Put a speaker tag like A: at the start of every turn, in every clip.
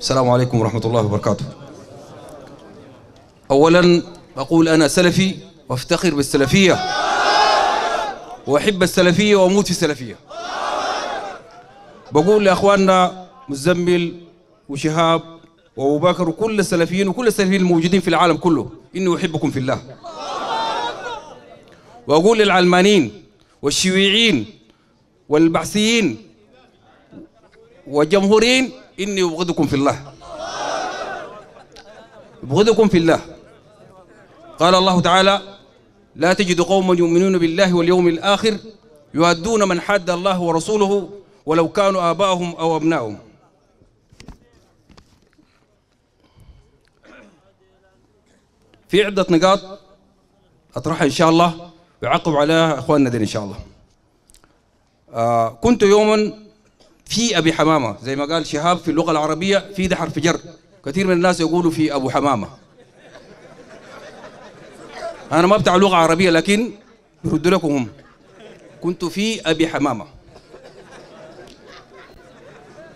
A: السلام عليكم ورحمة الله وبركاته أولا أقول أنا سلفي وافتخر بالسلفية وأحب السلفية وأموت في السلفية بقول لأخواننا مزمل وشهاب وأبو بكر وكل السلفيين وكل السلفيين الموجودين في العالم كله إني أحبكم في الله وأقول للعلمانيين والشيوعيين والبعثيين والجمهوريين إني أبغضكم في الله أبغضكم في الله قال الله تعالى لا تجد قوما يؤمنون بالله واليوم الآخر يهدون من حد الله ورسوله ولو كانوا آباءهم أو أبنائهم في عدة نقاط أطرحها إن شاء الله ويعقب عليها إخواننا دين إن شاء الله آه كنت يوما في ابي حمامه زي ما قال شهاب في اللغه العربيه في ده حرف جر كثير من الناس يقولوا في ابو حمامه انا ما بتاع لغه عربيه لكن برد لكم هم كنت في ابي حمامه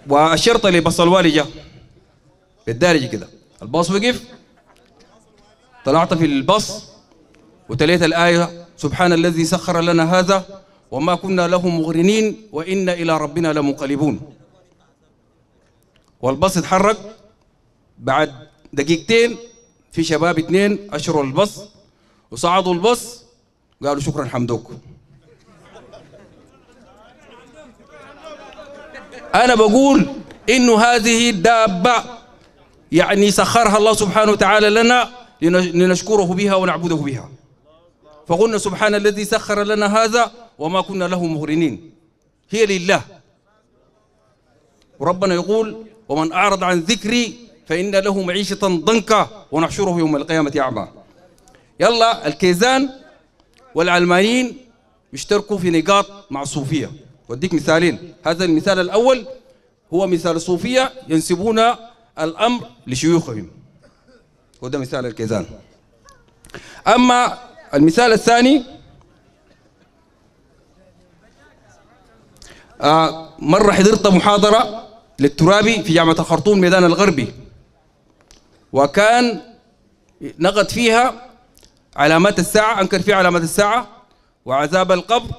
A: والشرطه اللي بص الوالي جاء بالدارجه كده الباص وقف طلعت في الباص وتليت الايه سبحان الذي سخر لنا هذا وما كنا له مغرنين وإنا إلى ربنا لمنقلبون والبص اتحرك بعد دقيقتين في شباب اثنين أشروا البص وصعدوا البص قالوا شكرا حمدوك أنا بقول إنه هذه الدابة يعني سخرها الله سبحانه وتعالى لنا لنشكره بها ونعبده بها فقلنا سبحان الذي سخر لنا هذا وما كنا له مغرنين هي لله وربنا يقول ومن أعرض عن ذكري فإن له معيشة ضنكا ونحشره يوم القيامة أعمى يلا الكيزان والعلمانيين بيشتركوا في نقاط مع الصوفية وديك مثالين هذا المثال الأول هو مثال الصوفية ينسبون الأمر لشيوخهم وده مثال الكيزان أما المثال الثاني مرة آه، حضرت محاضرة للترابي في جامعة الخرطوم ميدان الغربي وكان نقد فيها علامات الساعة أنكر فيها علامات الساعة وعذاب القبر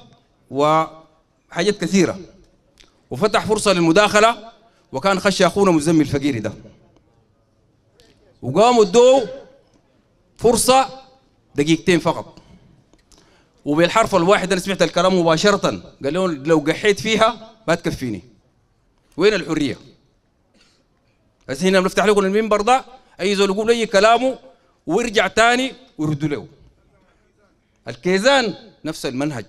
A: وحاجات كثيرة وفتح فرصة للمداخلة وكان خشي أخونا مزمي الفقير ده وقاموا ادوه فرصة دقيقتين فقط وبالحرف الواحد انا سمعت الكلام مباشره قال لهم لو قحيت فيها ما تكفيني وين الحريه بس هنا بنفتح لكم المنبر ده اي زول يقول اي كلامه ويرجع تاني ويردوا له الكيزان نفس المنهج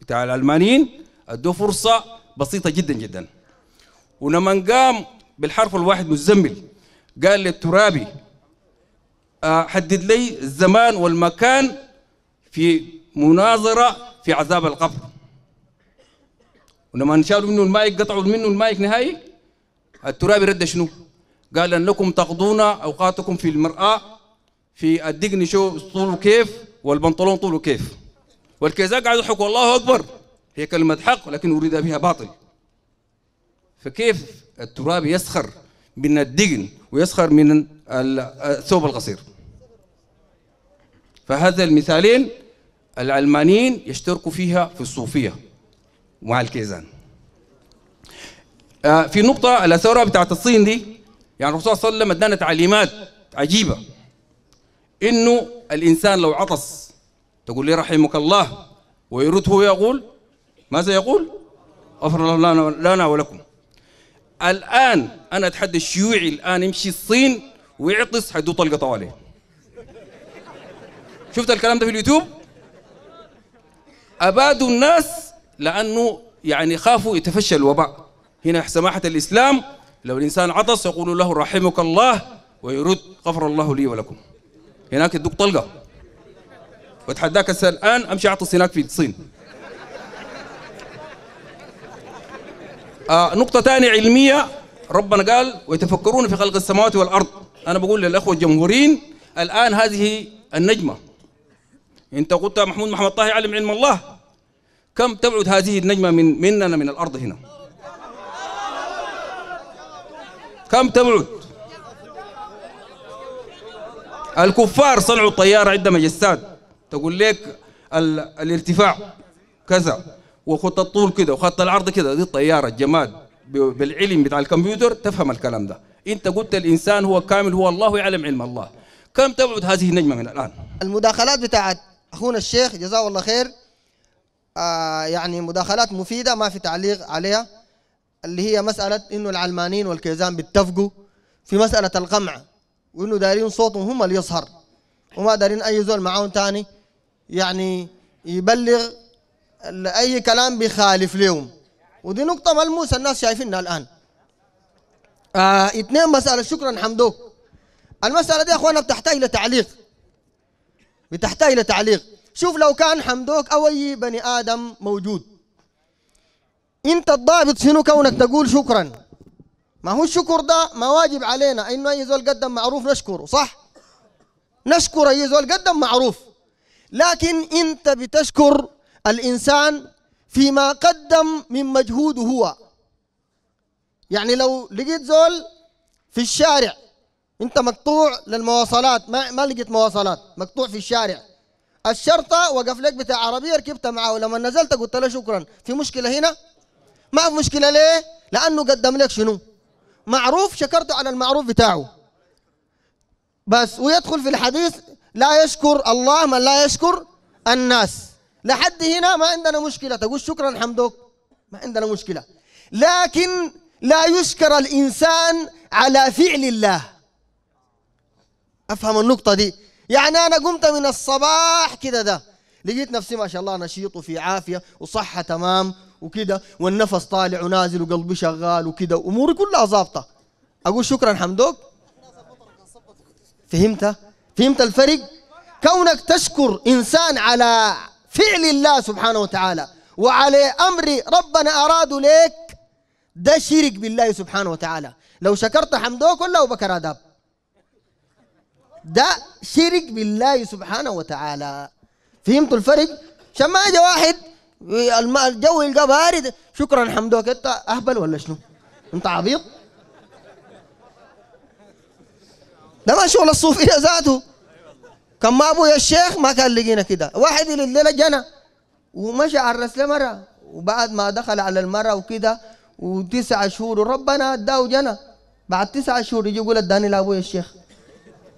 A: بتاع الالمانيين ادوه فرصه بسيطه جدا جدا ولما قام بالحرف الواحد مزمل قال للترابي آه، حدد لي الزمان والمكان في مناظرة في عذاب القبر ولما نشالوا منه المايك قطعوا منه المايك نهائي الترابي رد شنو؟ قال انكم تقضون اوقاتكم في المراه في الدقن شو طوله كيف والبنطلون طوله كيف والكذا قاعد يضحكوا الله اكبر هي كلمه حق لكن اريد بها باطل فكيف التراب يسخر من الدقن ويسخر من الثوب القصير فهذا المثالين العلمانيين يشتركوا فيها في الصوفية مع الكيزان آه، في نقطة الثورة بتاعت الصين دي يعني الرسول صلى الله عليه وسلم ادانا تعليمات عجيبة انه الانسان لو عطس تقول لي رحمك الله ويرد هو يقول ماذا يقول؟ غفر الله لنا ولكم الان انا اتحدى الشيوعي الان يمشي الصين ويعطس حيدو طلقه طوالي شفت الكلام ده في اليوتيوب؟ أبادوا الناس لأنه يعني خافوا يتفشى الوباء هنا سماحة الإسلام لو الإنسان عطس يقول له رحمك الله ويرد غفر الله لي ولكم هناك يدق طلقة واتحداك الآن أمشي أعطس هناك في الصين آه نقطة ثانية علمية ربنا قال ويتفكرون في خلق السماوات والأرض أنا بقول للأخوة الجمهوريين الآن هذه النجمة أنت قلت محمود محمد طه يعلم علم الله كم تبعد هذه النجمة من مننا من الأرض هنا كم تبعد الكفار صنعوا طيارة عند مجسات تقول لك الارتفاع كذا وخط الطول كذا وخط العرض كذا دي طيارة جماد بالعلم بتاع الكمبيوتر تفهم الكلام ده انت قلت الانسان هو كامل هو الله يعلم علم الله كم تبعد هذه النجمة من الآن
B: المداخلات بتاعت أخونا الشيخ جزاه الله خير آه، يعني مداخلات مفيدة ما في تعليق عليها اللي هي مسألة إنه العلمانيين والكيزان بيتفقوا في مسألة القمع وإنه دارين صوتهم هم اللي يظهر وما دارين أي زول معاهم تاني يعني يبلغ أي كلام بيخالف لهم ودي نقطة ملموسة الناس شايفينها الآن آه اثنين مسألة شكرا حمدوك المسألة دي يا أخوانا بتحتاج لتعليق بتحتاج لتعليق شوف لو كان حمدوك أو أي بني آدم موجود أنت الضابط شنو كونك تقول شكرا ما هو الشكر ده ما واجب علينا إنه أي زول قدم معروف نشكره صح نشكر أي زول قدم معروف لكن أنت بتشكر الإنسان فيما قدم من مجهوده هو يعني لو لقيت زول في الشارع انت مقطوع للمواصلات ما ما لقيت مواصلات مقطوع في الشارع الشرطة وقف لك بتاع عربية ركبتها معاه ولما نزلت قلت له شكرا في مشكلة هنا ما في مشكلة ليه لأنه قدم لك شنو معروف شكرته على المعروف بتاعه بس ويدخل في الحديث لا يشكر الله من لا يشكر الناس لحد هنا ما عندنا مشكلة تقول شكرا حمدوك ما عندنا مشكلة لكن لا يشكر الإنسان على فعل الله أفهم النقطة دي يعني أنا قمت من الصباح كده ده لقيت نفسي ما شاء الله نشيط وفي عافية وصحة تمام وكده والنفس طالع ونازل وقلبي شغال وكده وأموري كلها ظابطة أقول شكرا حمدوك فهمت؟ فهمت الفرق؟ كونك تشكر إنسان على فعل الله سبحانه وتعالى وعلى أمر ربنا أراده لك ده شرك بالله سبحانه وتعالى لو شكرت حمدوك ولا بكر آداب ده شرك بالله سبحانه وتعالى فهمتوا الفرق؟ عشان ما اجى واحد الجو يلقى بارد شكرا حمدوك انت اهبل ولا شنو؟ انت عبيط؟ ده ما شغل الصوفية ذاته كان ما ابويا الشيخ ما كان لقينا كده واحد الليلة جنى ومشى عرس مره وبعد ما دخل على المرة وكده وتسع شهور وربنا اداه جنى بعد تسع شهور يجي يقول اداني لابويا الشيخ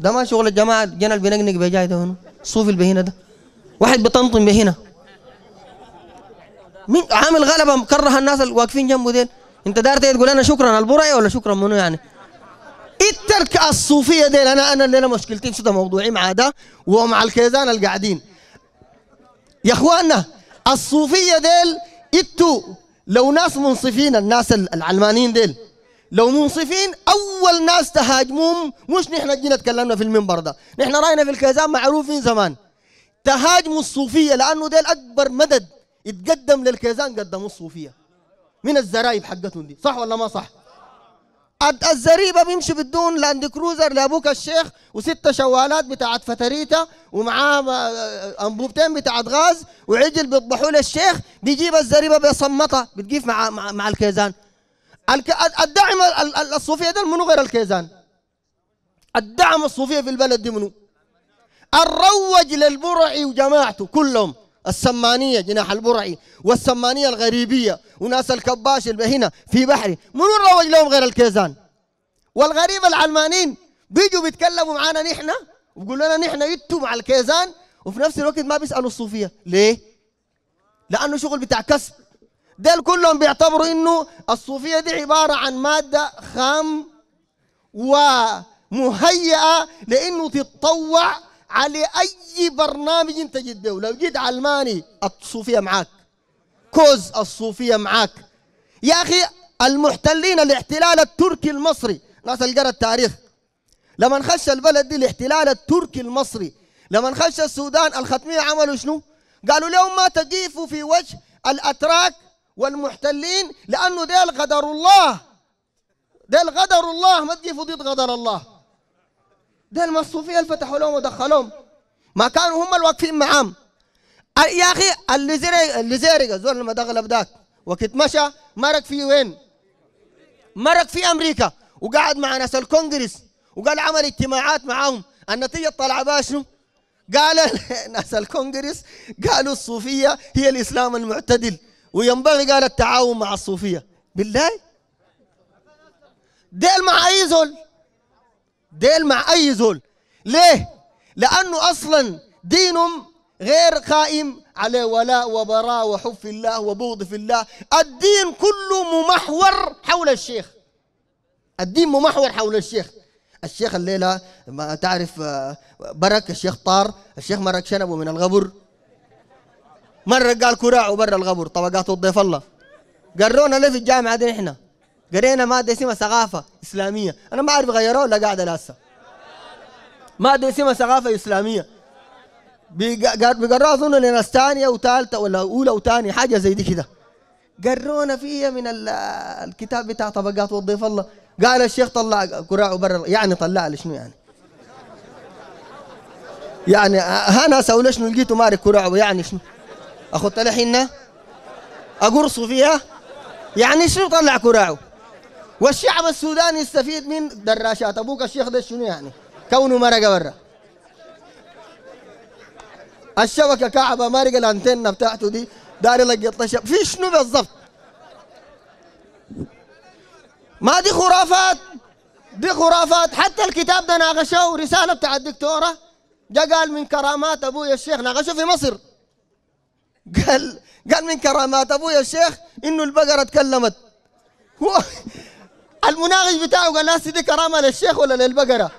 B: ده ما شغل الجماعه جنال البنقنق بجاي ده هنا صوف البهينه ده واحد بطنطن بهنا مين عامل غلبه مكره الناس اللي واقفين جنبه ديل انت دارت تقول انا شكرا البرعي ولا شكرا منو يعني الترك الصوفيه ديل انا انا اللي انا مشكلتي في موضوعي مع ده ومع الكيزان اللي قاعدين يا اخواننا الصوفيه ديل انتوا لو ناس منصفين الناس العلمانيين ديل لو منصفين اول ناس تهاجموهم مش نحن جينا تكلمنا في المنبر ده نحن راينا في الكيزان معروفين زمان تهاجموا الصوفيه لانه ديل اكبر مدد يتقدم للكيزان قدموا الصوفيه من الزرايب حقتهم دي صح ولا ما صح الزريبه بيمشي بدون لاند كروزر لابوك الشيخ وستة شوالات بتاعت فتريتا ومعاه انبوبتين بتاعت غاز وعجل بيطبحوا للشيخ بيجيب الزريبه بيصمتها بتقيف مع مع, مع الكيزان الداعم الصوفيه ده منو غير الكيزان الدعم الصوفيه في البلد دي منو الروج للبرعي وجماعته كلهم السمانيه جناح البرعي والسمانيه الغريبيه وناس الكباش اللي هنا في بحري منو روج لهم غير الكيزان والغريب العلمانيين بيجوا بيتكلموا معانا نحن وبيقولوا لنا نحن يتو مع الكيزان وفي نفس الوقت ما بيسالوا الصوفيه ليه؟ لانه شغل بتاع كسب ديل كلهم بيعتبروا انه الصوفيه دي عباره عن ماده خام ومهيئه لانه تتطوع على اي برنامج انت جيت به لو جيت علماني الصوفيه معاك كوز الصوفيه معاك يا اخي المحتلين الاحتلال التركي المصري ناس القرى التاريخ لما خش البلد دي الاحتلال التركي المصري لما خش السودان الختميه عملوا شنو؟ قالوا لهم ما تقيفوا في وجه الاتراك والمحتلين لأنه ديل غدر الله ديل غدر الله ما تجي فضيت غدر الله ديل اللي فتحوا لهم ودخلهم ما كانوا هم الواقفين معاهم يا أخي اللي زرق اللي زرق زول لما دغلب ذاك وقت مشى مرق فيه وين؟ مرق في أمريكا وقعد مع ناس الكونغرس وقال عمل اجتماعات معاهم النتيجة طلع بها قال ناس الكونغرس قالوا الصوفية هي الإسلام المعتدل وينبغي قال التعاون مع الصوفيه بالله ديل مع اي زول ديل مع اي زول ليه لانه اصلا دينهم غير قائم على ولاء وبراء وحب في الله وبغض في الله الدين كله ممحور حول الشيخ الدين ممحور حول الشيخ الشيخ الليله ما تعرف آه، برك الشيخ طار الشيخ مرك شنبه من الغبر مرة قال كراع وبر الغبر طبقات الضيف الله قرونا ليه في الجامعة دي احنا قرينا مادة اسمها ثقافة إسلامية أنا ما أعرف غيروها ولا قاعدة لسه مادة اسمها ثقافة إسلامية بيقروها أظن لناس ثانية وثالثة ولا أولى وثانية حاجة زي دي كده قرونا فيها من الكتاب بتاع طبقات وضيف الله قال الشيخ طلع كراع برا يعني طلع لي شنو يعني يعني هنا سولشنو لقيته ماري كراعه يعني شنو اخدت لها حنه اقرصه فيها يعني شو طلع كراعه والشعب السوداني يستفيد من دراشات ابوك الشيخ ده شنو يعني كونه مرقه برا الشبكه كعبه مرقه الانتنه بتاعته دي داري لقيت شب في شنو بالضبط ما دي خرافات دي خرافات حتى الكتاب ده ناقشه رساله بتاع الدكتوره جا قال من كرامات ابويا الشيخ ناقشه في مصر قال قال من كرامات ابويا الشيخ انه البقره اتكلمت هو المناقش بتاعه قال ناسي دي كرامه للشيخ ولا للبقره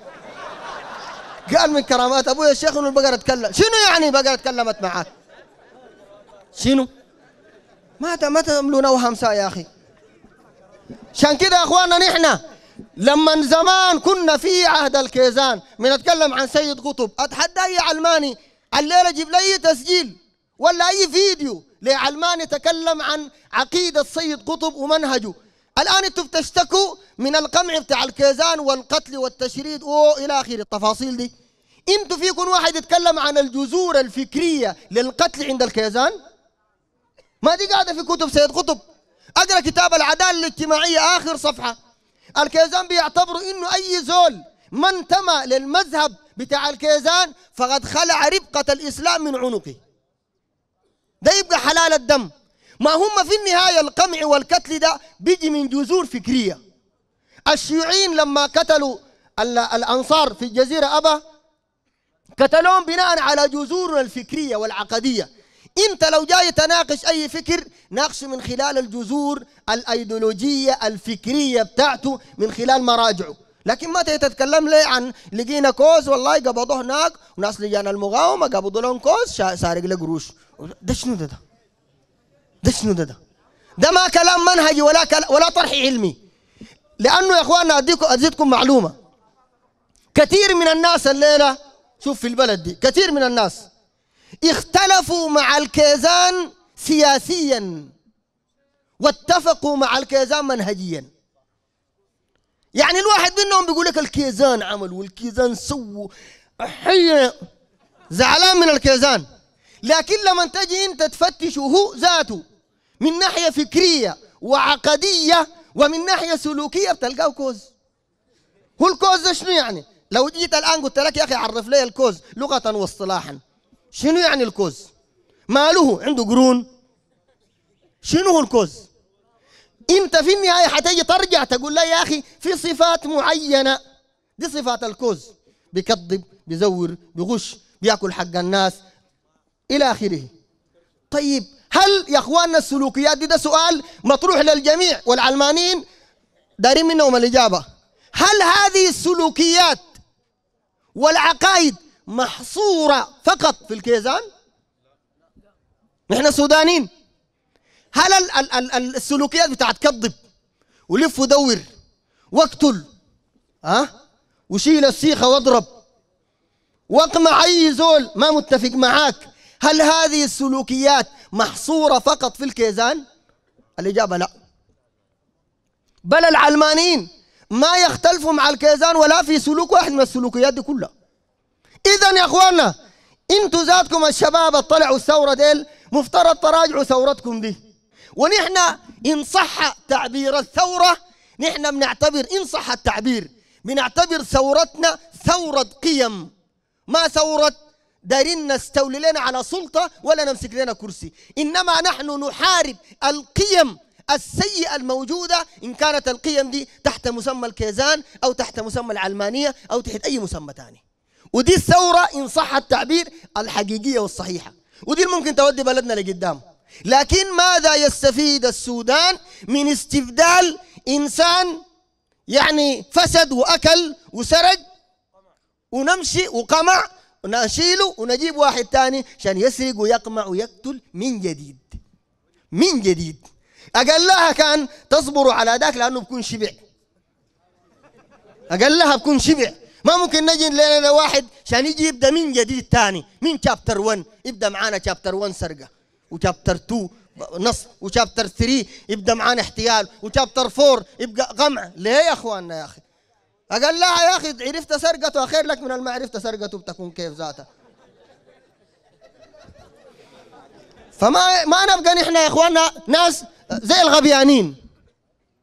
B: قال من كرامات ابويا الشيخ انه البقره تكلمت شنو يعني بقره تكلمت معك شنو ما ما تعملونا وهم يا اخي عشان كده يا اخواننا نحن لما زمان كنا في عهد الكيزان بنتكلم عن سيد قطب اتحدى اي علماني الليله جيب لي تسجيل ولا أي فيديو لعلمان يتكلم عن عقيدة سيد قطب ومنهجه الآن أنتم بتشتكوا من القمع بتاع الكيزان والقتل والتشريد وإلى اخره التفاصيل دي أنتم فيكم واحد يتكلم عن الجذور الفكرية للقتل عند الكيزان ما دي قاعدة في كتب سيد قطب أقرأ كتاب العدالة الاجتماعية آخر صفحة الكيزان بيعتبروا أنه أي زول ما انتمى للمذهب بتاع الكيزان فقد خلع ربقة الإسلام من عنقه ده يبقى حلال الدم ما هم في النهاية القمع والقتل ده بيجي من جذور فكرية الشيوعيين لما قتلوا الأنصار في الجزيرة أبا قتلوهم بناء على جذورنا الفكرية والعقدية انت لو جاي تناقش اي فكر ناقشه من خلال الجذور الايديولوجيه الفكريه بتاعته من خلال مراجعه لكن ما تتكلم لي عن لقينا كوز والله قبضوه هناك وناس لجان المقاومه قبضوا لهم كوز سارق لقروش قروش ده شنو ده ده ده شنو ده ده ده ما كلام منهجي ولا كلام ولا طرح علمي لانه يا اخواننا اديكم ازيدكم معلومه كثير من الناس الليله شوف في البلد دي كثير من الناس اختلفوا مع الكيزان سياسيا واتفقوا مع الكيزان منهجيا يعني الواحد منهم بيقول لك الكيزان عمل والكيزان سووا حي زعلان من الكيزان لكن لما تجي انت تفتشه هو ذاته من ناحيه فكريه وعقديه ومن ناحيه سلوكيه بتلقاه كوز هو الكوز شنو يعني؟ لو جيت الان قلت لك يا اخي عرف لي الكوز لغه واصطلاحا شنو يعني الكوز؟ ماله عنده قرون شنو هو الكوز؟ انت في النهايه حتيجي ترجع تقول لي يا اخي في صفات معينه دي صفات الكوز بيكذب بيزور بيغش بياكل حق الناس إلى آخره طيب هل يا اخواننا السلوكيات دي ده سؤال مطروح للجميع والعلمانيين دارين منهم الاجابه هل هذه السلوكيات والعقائد محصوره فقط في الكيزان؟ نحن سودانيين هل ال ال ال السلوكيات بتاعت كذب ولف ودور واقتل ها أه؟ وشيل السيخه واضرب واقمع اي زول ما متفق معاك هل هذه السلوكيات محصورة فقط في الكيزان؟ الإجابة لا بل العلمانيين ما يختلفوا مع الكيزان ولا في سلوك واحد من السلوكيات دي كلها إذا يا أخوانا أنتوا ذاتكم الشباب طلعوا الثورة ديل مفترض تراجعوا ثورتكم دي ونحن إن صح تعبير الثورة نحن بنعتبر إن صح التعبير بنعتبر ثورتنا ثورة قيم ما ثورة دارين نستولي لنا على سلطة ولا نمسك لنا كرسي إنما نحن نحارب القيم السيئة الموجودة إن كانت القيم دي تحت مسمى الكيزان أو تحت مسمى العلمانية أو تحت أي مسمى تاني ودي الثورة إن صح التعبير الحقيقية والصحيحة ودي اللي ممكن تودي بلدنا لقدام لكن ماذا يستفيد السودان من استبدال إنسان يعني فسد وأكل وسرق ونمشي وقمع ونشيله ونجيب واحد تاني عشان يسرق ويقمع ويقتل من جديد من جديد أقلها كان تصبروا على ذاك لأنه بكون شبع أقلها بكون شبع ما ممكن نجي لنا واحد عشان يجي يبدا من جديد تاني من شابتر 1 يبدا معانا شابتر 1 سرقة وشابتر 2 نص وشابتر 3 يبدا معانا احتيال وشابتر 4 يبقى قمع ليه يا اخواننا يا اخي قال لا يا اخي عرفت سرقته خير لك من ما عرفت سرقته بتكون كيف ذاتها فما ما نبقى نحن يا اخواننا ناس زي الغبيانين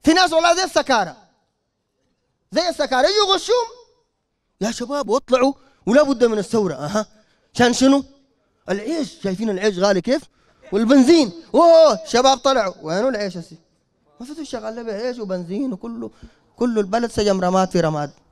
B: في ناس والله زي السكاره زي السكاره يغشهم يغشوهم يا شباب واطلعوا ولا بد من الثوره اها عشان شنو؟ العيش شايفين العيش غالي كيف؟ والبنزين اوه شباب طلعوا وينو العيش هسي؟ ما في شغال عيش وبنزين وكله كل البلد سجم رماد في رماد